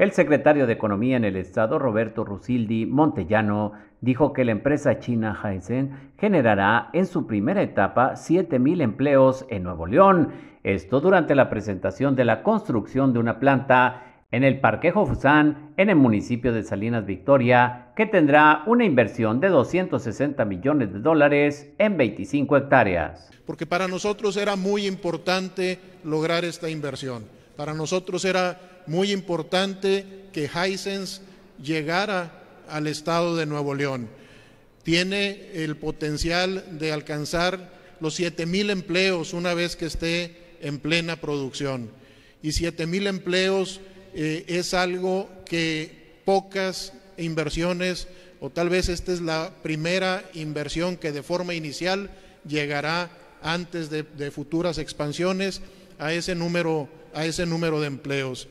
El secretario de Economía en el Estado, Roberto Rusildi Montellano, dijo que la empresa china Heisen generará en su primera etapa 7.000 empleos en Nuevo León. Esto durante la presentación de la construcción de una planta en el Parque Fusán, en el municipio de Salinas Victoria, que tendrá una inversión de 260 millones de dólares en 25 hectáreas. Porque para nosotros era muy importante lograr esta inversión. Para nosotros era muy importante que Hisense llegara al estado de Nuevo León. Tiene el potencial de alcanzar los 7 mil empleos una vez que esté en plena producción. Y mil empleos eh, es algo que pocas inversiones, o tal vez esta es la primera inversión que de forma inicial llegará antes de, de futuras expansiones a ese número, a ese número de empleos.